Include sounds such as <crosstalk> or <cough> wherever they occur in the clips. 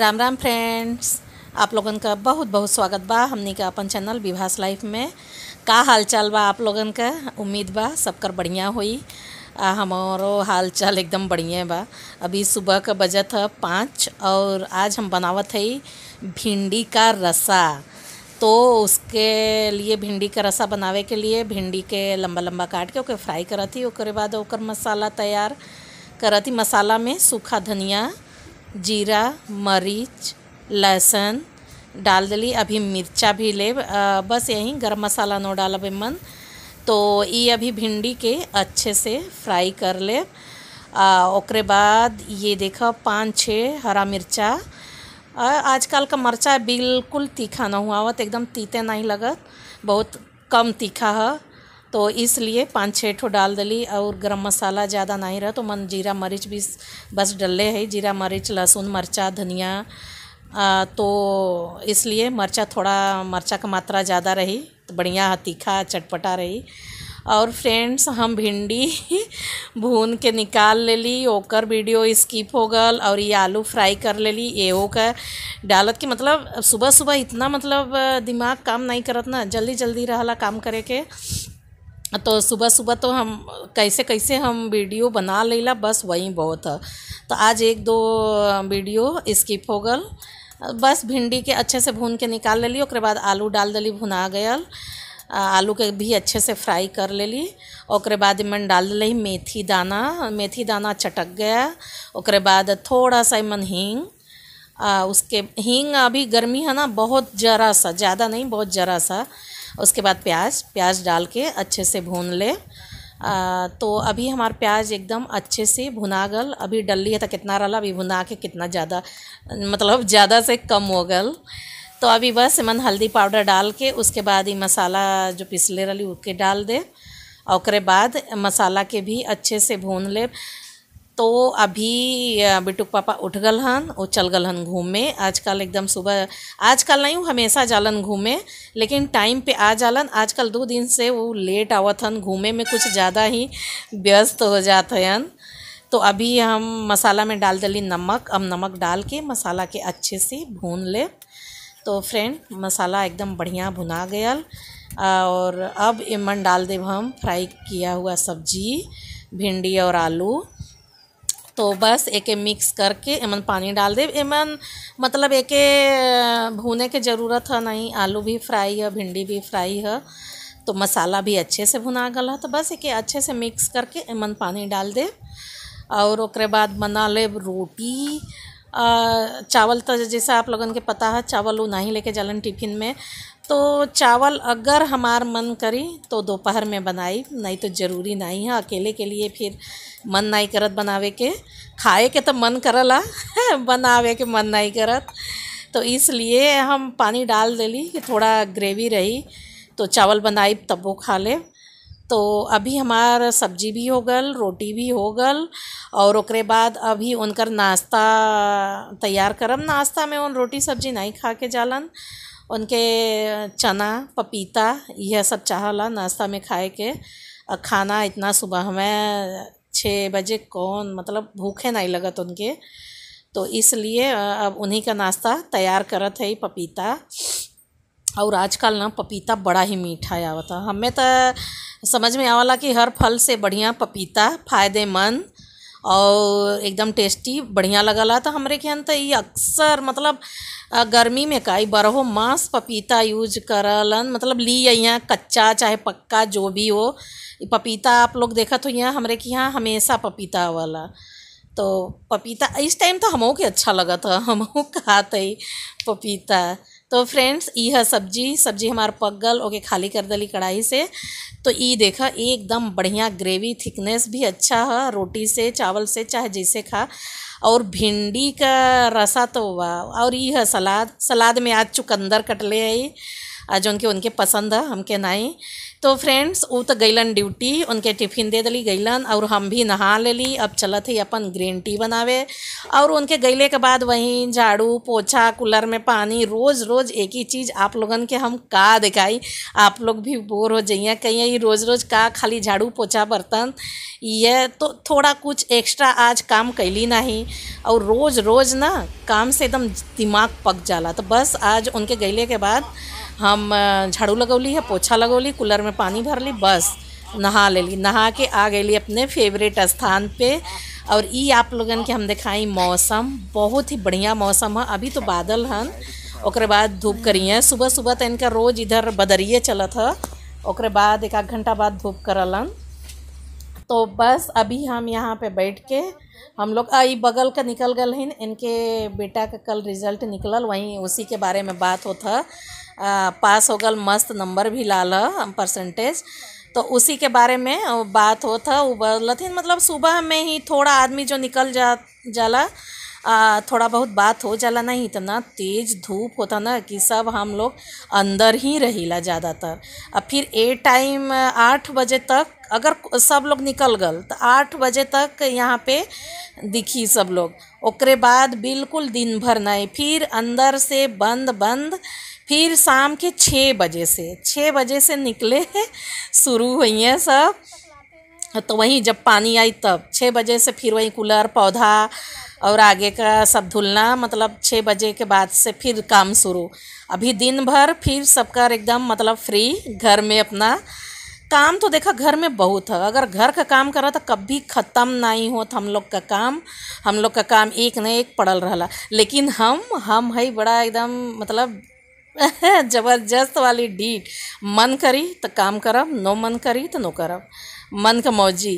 Ram Ram friends आप लोगन का बहुत बहुत स्वागत बा हमनी का अपन चैनल विभास लाइफ में का हालचाल बा आप लोगन का उम्मीद बा सबकर बढ़िया हुई आ हमारो हालचाल एकदम बढ़िया बा अभी सुबह का बजट है पाँच और आज हम बनावत है भिंडी का रसा तो उसके लिए भिंडी का रसा बनावे के लिए भिंडी के लंबा लंबा काट के ओके फ्राई करती ओकर बाद ओकर मसाला तैयार करती मसाला में सूखा धनिया जीरा मरीच लहसुन डाल दली अभी मिर्चा भी ले बस यहीं गरम मसाला नो डाल मन तो ये अभी भिंडी के अच्छे से फ्राई कर ले ओकरे बाद ये देखो पाँच छः हरा मिर्चा आजकल का मर्चा बिल्कुल तीखा ना हुआ आवत एकदम तीते नहीं लगत बहुत कम तीखा है तो इसलिए पाँच छः ठो डाल दिली और गरम मसाला ज़्यादा नहीं रहा तो मन जीरा मरीच भी बस डले है जीरा मरीच लहसुन मरचा धनिया आ, तो इसलिए मरचा थोड़ा मरचा का मात्रा ज़्यादा रही तो बढ़िया तीखा चटपटा रही और फ्रेंड्स हम भिंडी <laughs> भून के निकाल ले ली ओकर वीडियो स्किप हो गल और ये आलू फ्राई कर ले ली ए का डालत के मतलब सुबह सुबह इतना मतलब दिमाग काम नहीं करत ना जल्दी जल्दी रहला काम करे के तो सुबह सुबह तो हम कैसे कैसे हम वीडियो बना लेला बस वही बहुत है तो आज एक दो वीडियो स्किप हो गल बस भिंडी के अच्छे से भून के निकाल ले ली और बाद आलू डाल दिली भुना गए आलू के भी अच्छे से फ्राई कर ले ली और बाद मन डाल दिल मेथी दाना मेथी दाना चटक गया और बाद थोड़ा सा मन हींग आ, उसके हींग अभी गर्मी है ना बहुत जरा सा ज़्यादा नहीं बहुत जरा सा उसके बाद प्याज प्याज डाल के अच्छे से भून ले आ, तो अभी हमारा प्याज एकदम अच्छे से भुना गल अभी डल लिया था कितना रहा अभी भुना के कितना ज़्यादा मतलब ज़्यादा से कम हो गल तो अभी बस मन हल्दी पाउडर डाल के उसके बाद ही मसाला जो पिसले रही उसके डाल दे और बाद मसाला के भी अच्छे से भून ले तो अभी बिटुक पापा उठ गल हन वो चल गल हन घूमे आजकल एकदम सुबह आजकल नहीं हमेशा जालन घूमे लेकिन टाइम पे आ जालन आजकल दो दिन से वो लेट आवत हन घूमे में कुछ ज़्यादा ही व्यस्त हो जात हैं तो अभी हम मसाला में डाल दिली नमक अब नमक डाल के मसाला के अच्छे से भून ले तो फ्रेंड मसाला एकदम बढ़िया भुना गया और अब इमन डाल देव हम फ्राई किया हुआ सब्जी भिंडी और आलू तो बस एक मिक्स करके एमन पानी डाल दे एमन मतलब एक भूने के ज़रूरत है नहीं आलू भी फ्राई है भिंडी भी फ्राई है तो मसाला भी अच्छे से भुना गल तो बस एक अच्छे से मिक्स करके एमन पानी डाल दे और ओकरे बाद बना ले रोटी आ, चावल तो जैसा आप लोगों के पता है चावल उ नहीं लेके जलन टिफिन में तो चावल अगर हमार मन करी तो दोपहर में बनाई नहीं तो ज़रूरी नहीं है अकेले के लिए फिर मन नहीं करत बनावे के खाए के तो मन करला <laughs> बनावे के मन नहीं करत तो इसलिए हम पानी डाल दिली कि थोड़ा ग्रेवी रही तो चावल बनाई तब वो खा ले तो अभी हमार सब्जी भी हो गल रोटी भी हो गल और ओकरे बाद अभी उनकर नाश्ता तैयार करम नाश्ता में उन रोटी सब्जी नहीं खा के जालन उनके चना पपीता यह सब चाहला नाश्ता में खाए के खाना इतना सुबह में छः बजे कौन मतलब भूखे नहीं लगत उनके तो इसलिए अब उन्हीं का नाश्ता तैयार करत है पपीता और आजकल ना पपीता बड़ा ही मीठा आवता हमें तो समझ में आवला कि हर फल से बढ़िया पपीता फ़ायदेमंद और एकदम टेस्टी बढ़िया ला तो हमरे के अंत ये अक्सर मतलब गर्मी में का बारहो मास पपीता यूज करलन मतलब ली यहाँ कच्चा चाहे पक्का जो भी हो पपीता आप लोग देखा तो यहाँ हमरे के यहाँ हमेशा पपीता वाला तो पपीता इस टाइम तो हमों के अच्छा लगा था हमों खाते पपीता तो फ्रेंड्स ये है सब्जी सब्जी हमारा पक गल ओके खाली कर दली कढ़ाई से तो ये देखा एकदम बढ़िया ग्रेवी थिकनेस भी अच्छा है रोटी से चावल से चाहे जैसे खा और भिंडी का रसा तो वाह और है सलाद सलाद में आज चुकंदर कट ले आई आज की उनके पसंद है हमके नहीं तो फ्रेंड्स वो तो गैलन ड्यूटी उनके टिफिन दे दिली गैलन और हम भी नहा लेली अब चलत ही अपन ग्रीन टी बनावे और उनके गैले के बाद वहीं झाड़ू पोछा कूलर में पानी रोज़ रोज़ एक ही चीज़ आप लोगन के हम का दिखाई आप लोग भी बोर हो जाइए कहीं रोज़ रोज़ का खाली झाड़ू पोछा बर्तन ये तो थोड़ा कुछ एक्स्ट्रा आज काम कैली नहीं और रोज़ रोज़ ना काम से एकदम दिमाग पक जाला तो बस आज उनके गैले के बाद हम झाड़ू लगौली है पोछा लगौली कूलर में पानी भर ली बस नहा ली नहा के आ गई अपने फेवरेट स्थान पे और ये आप लोगन के हम दिखाई मौसम बहुत ही बढ़िया मौसम है अभी तो बादल हन ओकरे बाद धूप करी है सुबह सुबह तो इनका रोज़ इधर बदरिए चलत है ओकरे बाद एक आध घंटा बाद धूप करलन तो बस अभी हम यहाँ पे बैठ के हम लोग आई बगल का निकल गए इनके बेटा का कल रिजल्ट निकलल वहीं उसी के बारे में बात होता पास हो गल मस्त नंबर भी लाल परसेंटेज तो उसी के बारे में बात हो था वो बोलथिन मतलब सुबह में ही थोड़ा आदमी जो निकल जा जाला आ, थोड़ा बहुत बात हो जाला ना इतना तेज़ धूप होता ना कि सब हम लोग अंदर ही ला ज़्यादातर और फिर ए टाइम आठ बजे तक अगर सब लोग निकल गल तो आठ बजे तक यहाँ पे दिखी सब लोग ओकरे बाद बिल्कुल दिन भर नहीं फिर अंदर से बंद बंद फिर शाम के छः बजे से छः बजे से निकले शुरू हुई हैं सब तो वहीं जब पानी आई तब छः बजे से फिर वहीं कूलर पौधा और आगे का सब धुलना मतलब छः बजे के बाद से फिर काम शुरू अभी दिन भर फिर सबका एकदम मतलब फ्री घर में अपना काम तो देखा घर में बहुत है अगर घर का काम करा तो कभी ख़त्म नहीं तो हम लोग का काम हम लोग का काम एक न एक पड़ल रहा लेकिन हम हम है बड़ा एकदम मतलब <laughs> जबरदस्त वाली डीट मन करी तो काम करब नो मन करी तो नो करब मन का मौजी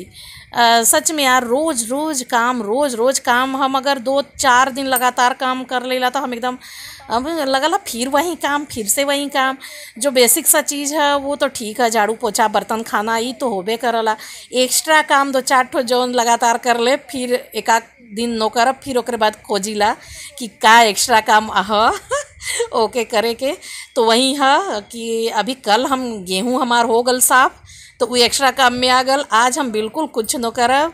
आ, सच में यार रोज़ रोज़ काम रोज़ रोज़ काम हम अगर दो चार दिन लगातार काम कर लेला तो हम एकदम अब लगला फिर वही काम फिर से वही काम जो बेसिक सा चीज़ है वो तो ठीक है झाड़ू पोछा बर्तन खाना ये तो होबे करला एक्स्ट्रा काम दो चार ठो जौन लगातार कर ले फिर एक दिन नो करब फिर ओकरे बाद खोजिला कि का एक्स्ट्रा काम आह <laughs> <laughs> ओके करे के तो वही है हाँ, कि अभी कल हम गेहूँ हमार हो गल साफ तो वो एक्स्ट्रा काम में आ गल आज हम बिल्कुल कुछ न करब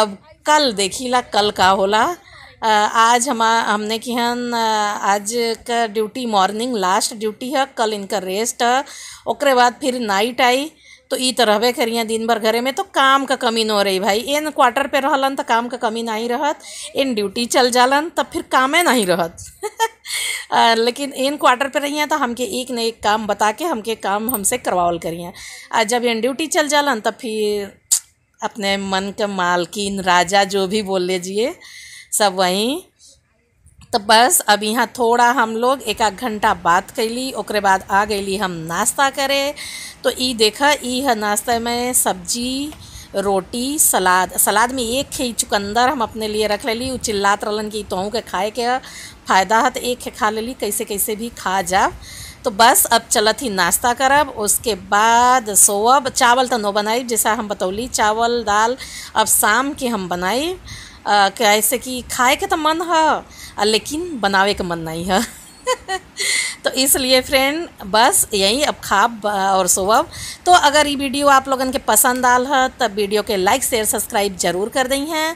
अब कल ला कल का होला आज हम हमने कि हन आज का ड्यूटी मॉर्निंग लास्ट ड्यूटी है कल इनका रेस्ट है ओकरे बाद फिर नाइट आई तो ई तो रहे करिए दिन भर घरे में तो काम का कमी न रही भाई एन क्वार्टर पे रहलन तो काम का कमी नहीं रहत इन ड्यूटी चल जालन तब फिर कामें नहीं रहत <laughs> लेकिन इन क्वार्टर पर रही तो हमके एक न एक काम बता के हमके काम हमसे करवावल करिए आ जब इन ड्यूटी चल जालन तब फिर अपने मन के मालकिन राजा जो भी बोल लीजिए सब वहीं तो बस अब यहाँ थोड़ा हम लोग एक आध घंटा बात कैली ओकरे बाद आ गई हम नाश्ता करे तो ई देखा ई है नाश्ता में सब्जी रोटी सलाद सलाद में एक खे चुकंदर हम अपने लिए रख ले उ चिल्लात रलन की तो के खाए के फ़ायदा है तो एक खे खा ली कैसे कैसे भी खा जाब तो बस अब चलत ही नाश्ता करब उसके बाद सोअब चावल तो नो बनाई जैसा हम बतौली चावल दाल अब शाम के हम बनाई कैसे कि खाए के तो मन है लेकिन बनावे के मन नहीं है <laughs> तो इसलिए फ्रेंड बस यही अब खाब और सोब तो अगर ये वीडियो आप लोगन के पसंद आल है तब वीडियो के लाइक शेयर सब्सक्राइब जरूर कर दी हैं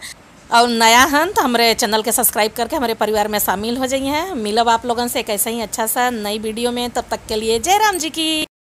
और नया हन तो हमारे चैनल के सब्सक्राइब करके हमारे परिवार में शामिल हो जाइए हैं मिलब आप लोगों से कैसे ही अच्छा सा नई वीडियो में तब तक के लिए जय राम जी की